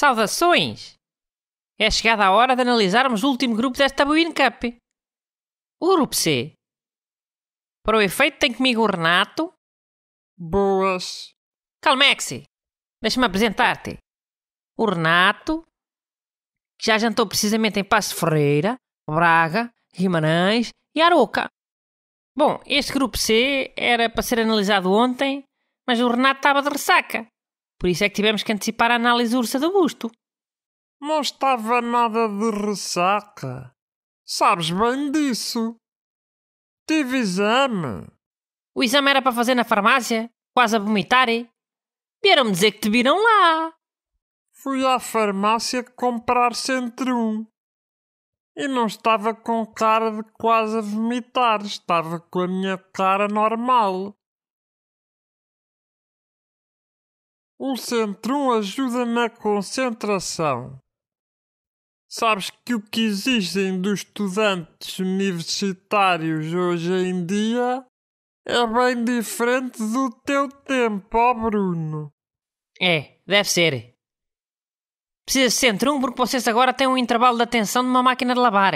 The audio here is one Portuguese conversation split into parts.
Saudações! É chegada a hora de analisarmos o último grupo desta Buin Cup. O grupo C. Para o efeito tem comigo o Renato. Boas. Calmexi, Deixa-me apresentar-te. O Renato, que já jantou precisamente em Passo Ferreira, Braga, Guimarães e Aroca. Bom, este grupo C era para ser analisado ontem, mas o Renato estava de ressaca. Por isso é que tivemos que antecipar a análise do Ursa do busto. Não estava nada de ressaca. Sabes bem disso. Tive exame. O exame era para fazer na farmácia, quase a vomitar. Vieram-me dizer que te viram lá. Fui à farmácia comprar um. E não estava com cara de quase a vomitar, estava com a minha cara normal. O Centrum ajuda na concentração. Sabes que o que exigem dos estudantes universitários hoje em dia é bem diferente do teu tempo, ó Bruno. É, deve ser. Precisa de centrum porque vocês agora têm um intervalo de atenção numa máquina de lavar.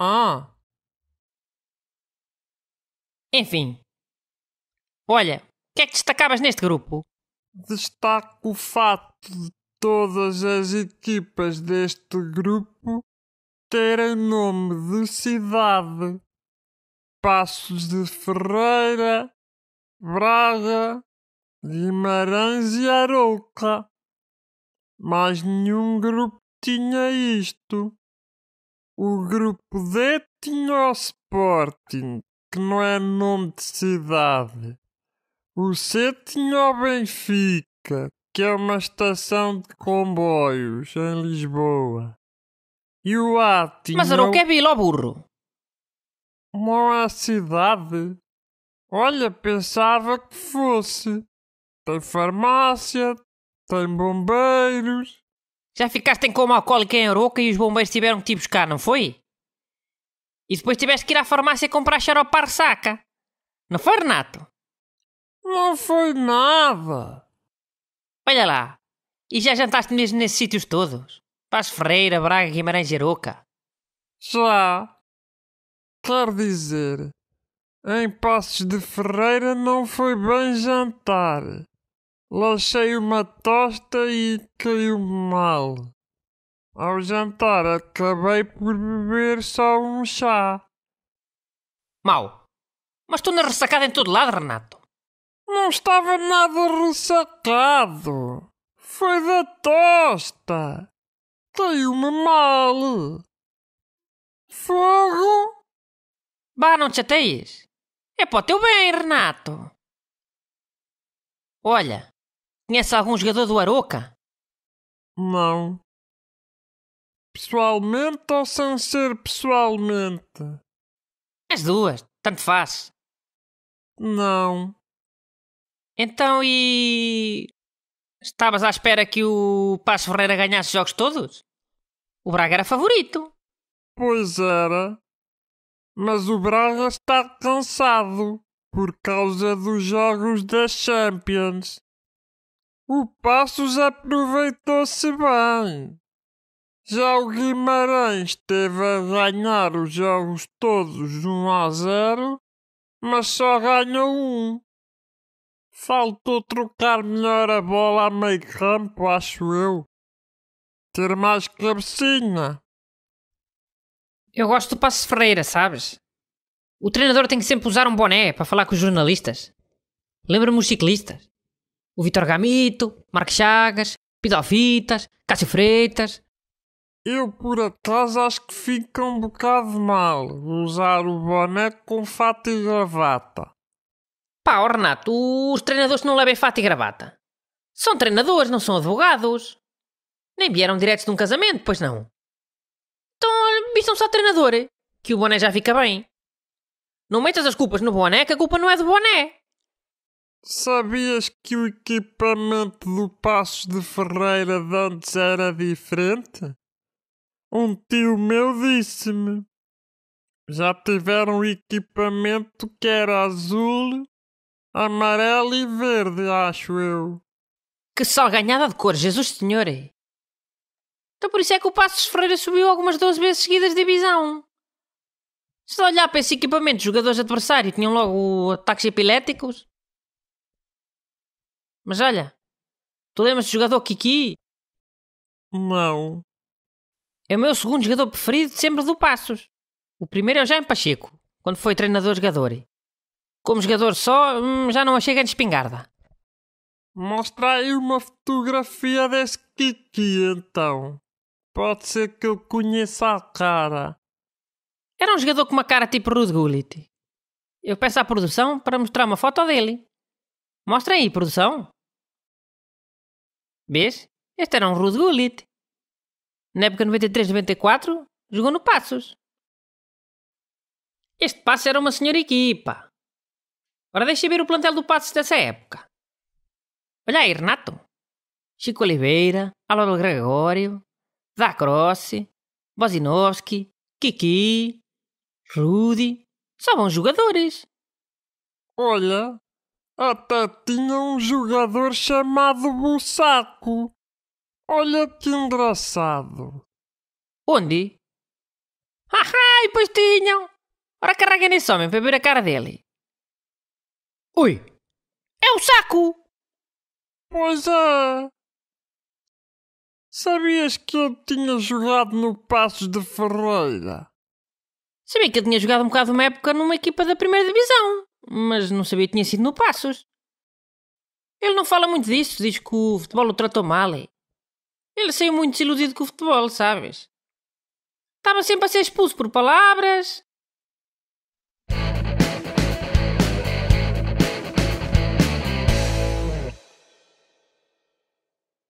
Ah. Enfim. Olha, que é que destacavas neste grupo? Destaco o fato de todas as equipas deste grupo terem nome de cidade. Passos de Ferreira, Braga, Guimarães e Arouca. Mas nenhum grupo tinha isto. O grupo D tinha o Sporting, que não é nome de cidade. O tinha o Benfica, que é uma estação de comboios em Lisboa. E o A tinha... Mas era o que é Vila, burro? Não é cidade. Olha, pensava que fosse. Tem farmácia, tem bombeiros... Já ficaste em coma alcoólico em Aroca e os bombeiros tiveram que te buscar, não foi? E depois tiveste que ir à farmácia comprar xarope para ressaca. Não foi, Renato? Não foi nada. Olha lá, e já jantaste mesmo nesses sítios todos? Paz Ferreira, Braga, Guimarães e Aroca? Já. Quer dizer, em Passos de Ferreira não foi bem jantar. Lachei uma tosta e caiu mal. Ao jantar acabei por beber só um chá. mal mas tu na ressacada em todo lado, Renato não estava nada ressacado. Foi da tosta. Caiu-me mal. Fogo? Bah, não te chateias. É para o teu bem, Renato. Olha, conhece algum jogador do Aroca? Não. Pessoalmente ou sem ser pessoalmente? As duas, tanto faz. Não. Então e. Estavas à espera que o Passo Ferreira ganhasse os jogos todos? O Braga era favorito. Pois era. Mas o Braga está cansado por causa dos jogos da Champions. O Passos aproveitou-se bem. Já o Guimarães teve a ganhar os jogos todos 1 a 0, mas só ganhou um. Faltou trocar melhor a bola a meio campo, acho eu. Ter mais cabecinha. Eu gosto do passo Ferreira, sabes? O treinador tem que sempre usar um boné para falar com os jornalistas. Lembra-me os ciclistas. O Vitor Gamito, Marcos Chagas, Pidalfitas, Cássio Freitas. Eu, por acaso, acho que fica um bocado mal usar o boné com fato e gravata. Pá, oh Renato, os treinadores não levem fato e gravata. São treinadores, não são advogados. Nem vieram diretos de um casamento, pois não. Então, vistam só treinador, que o boné já fica bem. Não metas as culpas no boné, que a culpa não é do boné. Sabias que o equipamento do Passos de Ferreira de antes era diferente? Um tio meu disse-me. Já tiveram equipamento que era azul Amarelo e verde, acho eu. Que ganhada de cor, Jesus Senhor! Então por isso é que o Passos Ferreira subiu algumas 12 vezes seguidas de divisão. Se olhar para esse equipamento, os jogadores adversários tinham logo ataques epiléticos. Mas olha, tu lembras do jogador Kiki? Não. É o meu segundo jogador preferido sempre do Passos. O primeiro é o Jaime Pacheco, quando foi treinador-jogador. Como jogador só, hum, já não achei chega de espingarda. Mostra aí uma fotografia desse Kiki então. Pode ser que eu conheça a cara. Era um jogador com uma cara tipo Rude Gullit. Eu peço à produção para mostrar uma foto dele. Mostra aí, produção. Vês? Este era um Rude Gullit. Na época 93-94, jogou no Passos. Este passo era uma senhora equipa. Ora, deixa ver o plantel do Passos dessa época. Olha aí, Renato. Chico Oliveira, Álvaro Gregório, Zacrossi, Bozinowski, Kiki, Rudy. Só bons jogadores. Olha, até tinha um jogador chamado Bussaco. Olha que engraçado. Onde? Ah, e pois tinham. Ora, carreguem nesse homem para ver a cara dele. Oi. É o saco! Pois é! Sabias que eu tinha jogado no Passos de Ferreira? Sabia que eu tinha jogado um bocado uma época numa equipa da primeira divisão, mas não sabia que tinha sido no Passos. Ele não fala muito disso, diz que o futebol o tratou mal. Ele saiu muito desiludido com o futebol, sabes? Estava sempre a ser expulso por palavras,